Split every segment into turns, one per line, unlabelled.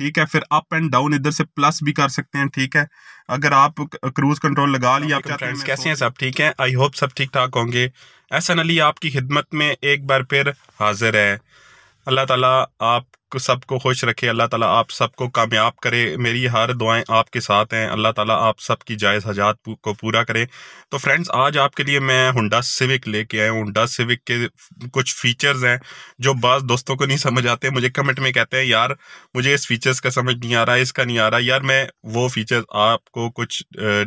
ठीक है फिर अप एंड डाउन इधर से प्लस भी कर सकते हैं ठीक है अगर आप क्रूज कंट्रोल लगा लिया आप चाहते हैं कैसे हैं सब ठीक हैं आई होप सब ठीक ठाक होंगे एहसन अली आपकी खिदमत में एक बार फिर हाजिर है अल्लाह ताला आप सबको खुश रखे अल्लाह ताला आप सबको कामयाब करे मेरी हर दुआएं आपके साथ हैं अल्लाह ताला आप सबकी जायज़ हजात को पूरा करे तो फ्रेंड्स आज आपके लिए मैं हुडा सिविक लेके आया हूँ हुंडा सिविक के कुछ फीचर्स हैं जो बाज़ दोस्तों को नहीं समझ आते मुझे कमेंट में कहते हैं यार मुझे इस फीचर्स का समझ नहीं आ रहा इसका नहीं आ रहा यार मैं वो फीचर्स आपको कुछ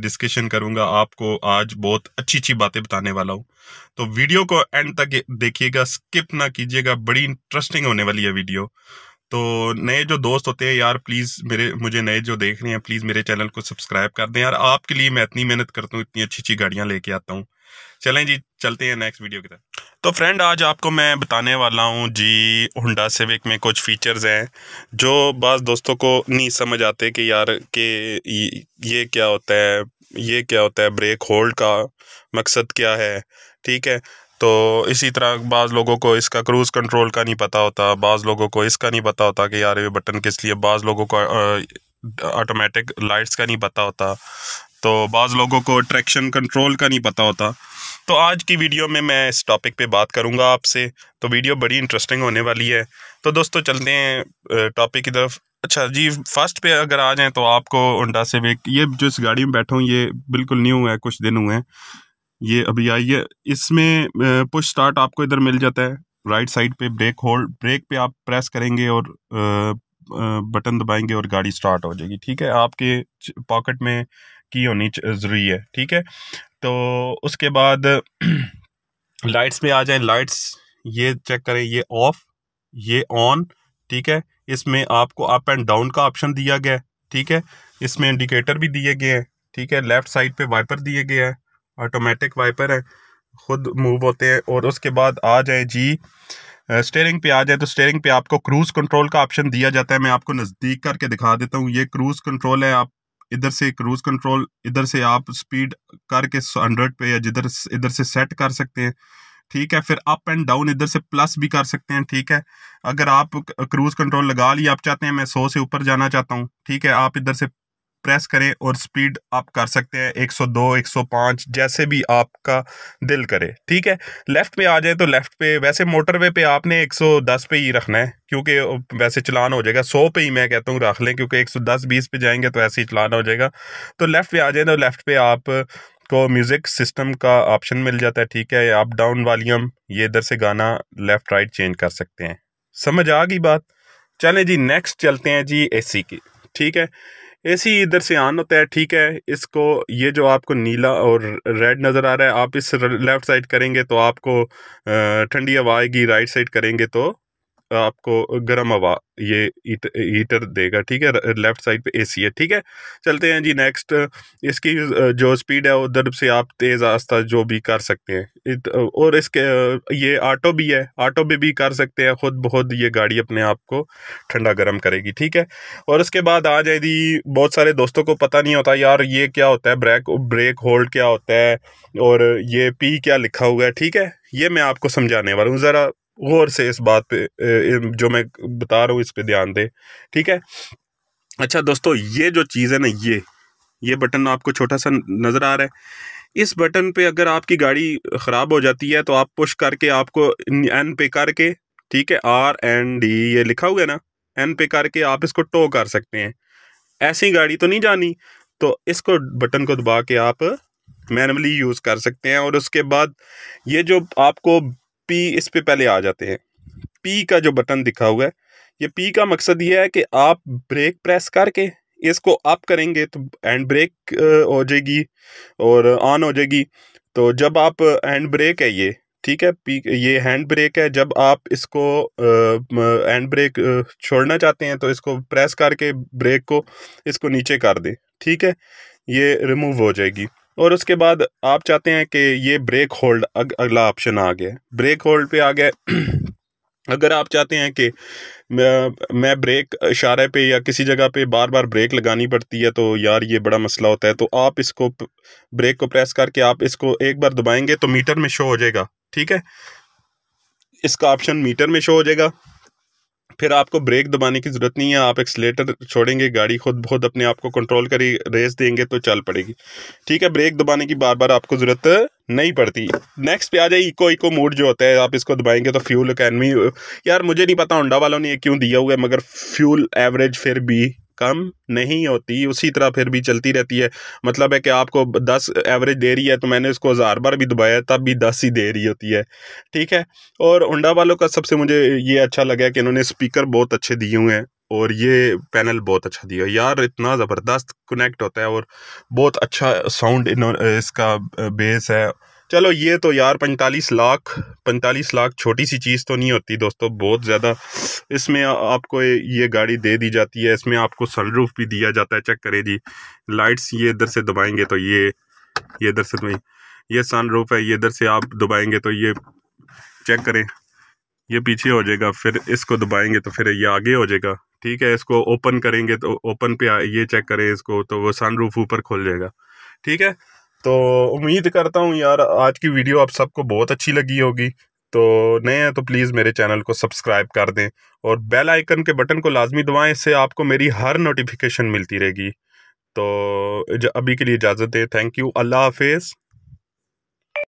डिस्कशन करूँगा आपको आज बहुत अच्छी अच्छी बातें बताने वाला हूँ तो वीडियो को एंड तक देखिएगा स्किप ना कीजिएगा बड़ी इंटरेस्टिंग होने वाली है वीडियो तो नए जो दोस्त होते हैं यार प्लीज़ मेरे मुझे नए जो देख रहे हैं प्लीज़ मेरे चैनल को सब्सक्राइब कर दें यार आपके लिए मैं इतनी मेहनत करता हूँ इतनी अच्छी अच्छी गाड़ियाँ लेके आता हूँ चलें जी चलते हैं नेक्स्ट वीडियो की तरफ तो फ्रेंड आज आपको मैं बताने वाला हूँ जी होंडा सेविक में कुछ फीचर्स हैं जो बस दोस्तों को नहीं समझ आते कि यार के ये क्या होता है ये क्या होता है ब्रेक होल्ड का मकसद क्या है ठीक है तो इसी तरह बाज़ लोगों को इसका क्रूज़ कंट्रोल का नहीं पता होता बाज़ लोगों को इसका नहीं पता होता कि यार ये बटन किस लिए बाज़ लोगों को ऑटोमेटिक लाइट्स का नहीं पता होता तो बाज़ लोगों को ट्रैक्शन कंट्रोल का नहीं पता होता तो आज की वीडियो में मैं इस टॉपिक पे बात करूंगा आपसे तो वीडियो बड़ी इंटरेस्टिंग होने वाली है तो दोस्तों चलते हैं टॉपिक की तरफ अच्छा जी फर्स्ट पे अगर आ जाएँ तो आपको उंडा से भी ये जो इस गाड़ी में बैठा हूँ ये बिल्कुल न्यू है कुछ दिन हुए हैं ये अभी आई है इसमें पुश स्टार्ट आपको इधर मिल जाता है राइट साइड पे ब्रेक होल्ड ब्रेक पे आप प्रेस करेंगे और बटन दबाएंगे और गाड़ी स्टार्ट हो जाएगी ठीक है आपके पॉकेट में की होनी ज़रूरी है ठीक है तो उसके बाद लाइट्स पे आ जाए लाइट्स ये चेक करें ये ऑफ ये ऑन ठीक है इसमें आपको अप एंड डाउन का ऑप्शन दिया गया है ठीक है इसमें इंडिकेटर भी दिए गए हैं ठीक है लेफ्ट साइड पे वाइपर दिए गए हैं ऑटोमेटिक वाइपर है खुद मूव होते हैं और उसके बाद आ जाए जी स्टेयरिंग पे आ जाए तो स्टेयरिंग पे आपको क्रूज़ कंट्रोल का ऑप्शन दिया जाता है मैं आपको नज़दीक करके दिखा देता हूँ ये क्रूज़ कंट्रोल है आप इधर से क्रूज़ कंट्रोल इधर से आप स्पीड करके हंड्रेड पे या जिधर इधर से सेट कर सकते हैं ठीक है फिर अप एंड डाउन इधर से प्लस भी कर सकते हैं ठीक है अगर आप क्रूज़ कंट्रोल लगा लिए आप चाहते हैं मैं सौ से ऊपर जाना चाहता हूँ ठीक है आप इधर से प्रेस करें और स्पीड आप कर सकते हैं 102 105 जैसे भी आपका दिल करे ठीक है लेफ़्ट पे आ जाए तो लेफ़्ट पे वैसे मोटरवे पे आपने 110 पे ही रखना है क्योंकि वैसे चलान हो जाएगा 100 पे ही मैं कहता हूँ रख लें क्योंकि 110 20 पे जाएंगे तो ऐसे ही चलान हो जाएगा तो लेफ़्ट पे आ जाए तो लेफ़्ट पे आप को म्यूज़िक सिस्टम का ऑप्शन मिल जाता है ठीक है आप डाउन वालीम ये इधर से गाना लेफ़्ट राइट चेंज कर सकते हैं समझ आ गई बात चलें जी नेक्स्ट चलते हैं जी एसी की ठीक है ए सी इधर से ऑन होता है ठीक है इसको ये जो आपको नीला और रेड नज़र आ रहा है आप इस लेफ़्ट साइड करेंगे तो आपको ठंडी हवा आएगी राइट साइड करेंगे तो आपको गर्म हवा ये हीटर देगा ठीक है लेफ्ट साइड पे एसी है ठीक है चलते हैं जी नेक्स्ट इसकी जो स्पीड है उधर से आप तेज़ आस्था जो भी कर सकते हैं और इसके ये ऑटो भी है ऑटो भी भी कर सकते हैं ख़ुद बहुत ये गाड़ी अपने आप को ठंडा गर्म करेगी ठीक है और उसके बाद आ जाए दी बहुत सारे दोस्तों को पता नहीं होता यार ये क्या होता है ब्रेक ब्रेक होल्ड क्या होता है और ये पी क्या लिखा हुआ है ठीक है ये मैं आपको समझाने वाला हूँ ज़रा गौर से इस बात पे जो मैं बता रहा हूँ इस पे ध्यान दें ठीक है अच्छा दोस्तों ये जो चीज़ है ना ये ये बटन आपको छोटा सा नज़र आ रहा है इस बटन पे अगर आपकी गाड़ी ख़राब हो जाती है तो आप पुश करके आपको एन पे करके ठीक है आर एन डी ये लिखा हुआ है ना एन पे करके आप इसको टो कर सकते हैं ऐसी गाड़ी तो नहीं जानी तो इसको बटन को दबा के आप मैनुअली यूज़ कर सकते हैं और उसके बाद ये जो आपको पी इस पर पहले आ जाते हैं पी का जो बटन दिखा हुआ है ये पी का मकसद ये है कि आप ब्रेक प्रेस करके इसको अप करेंगे तो एंड ब्रेक हो जाएगी और ऑन हो जाएगी तो जब आप एंड ब्रेक है ये ठीक है पी ये हैंड ब्रेक है जब आप इसको हैंड ब्रेक छोड़ना चाहते हैं तो इसको प्रेस करके ब्रेक को इसको नीचे कर दें ठीक है ये रिमूव हो जाएगी और उसके बाद आप चाहते हैं कि ये ब्रेक होल्ड अग, अगला ऑप्शन आ गया ब्रेक होल्ड पे आ गया अगर आप चाहते हैं कि मैं ब्रेक इशारे पे या किसी जगह पे बार बार ब्रेक लगानी पड़ती है तो यार ये बड़ा मसला होता है तो आप इसको ब्रेक को प्रेस करके आप इसको एक बार दबाएंगे तो मीटर में शो हो जाएगा ठीक है इसका ऑप्शन मीटर में शो हो जाएगा फिर आपको ब्रेक दबाने की ज़रूरत नहीं है आप एक्सलेटर छोड़ेंगे गाड़ी खुद खुद अपने आप को कंट्रोल करी रेस देंगे तो चल पड़ेगी ठीक है ब्रेक दबाने की बार बार आपको ज़रूरत नहीं पड़ती नेक्स्ट पे आ जाए इको इको मोड जो होता है आप इसको दबाएंगे तो फ्यूल अकेडमी यार मुझे नहीं पता होंडा वालों ने ये क्यों दिया हुआ है मगर फ्यूल एवरेज फिर भी कम नहीं होती उसी तरह फिर भी चलती रहती है मतलब है कि आपको दस एवरेज दे रही है तो मैंने उसको हज़ार बार भी दबाया तब भी दस ही दे रही होती है ठीक है और होंडा वालों का सबसे मुझे ये अच्छा लगा कि इन्होंने स्पीकर बहुत अच्छे दिए हुए हैं और ये पैनल बहुत अच्छा दिया यार इतना ज़बरदस्त कनेक्ट होता है और बहुत अच्छा साउंड इसका बेस है चलो ये तो यार पैंतालीस लाख पैंतालीस लाख छोटी सी चीज़ तो नहीं होती दोस्तों बहुत ज़्यादा इसमें आपको ये गाड़ी दे दी जाती है इसमें आपको सनरूफ भी दिया जाता है चेक करें जी लाइट्स ये इधर से दबाएंगे तो ये ये इधर से नहीं ये सनरूफ है ये इधर से आप दबाएंगे तो ये चेक करें ये पीछे हो जाएगा फिर इसको दबाएंगे तो फिर ये आगे हो जाएगा ठीक है इसको ओपन करेंगे तो ओपन पे ये चेक करें इसको तो वो सनरूफ ऊपर खोल जाएगा ठीक है तो उम्मीद करता हूँ यार आज की वीडियो आप सबको बहुत अच्छी लगी होगी तो नए हैं तो प्लीज़ मेरे चैनल को सब्सक्राइब कर दें और बेल आइकन के बटन को लाजमी दबाएं इससे आपको मेरी हर नोटिफिकेशन मिलती रहेगी तो अभी के लिए इजाज़त दें थैंक यू अल्लाह हाफिज़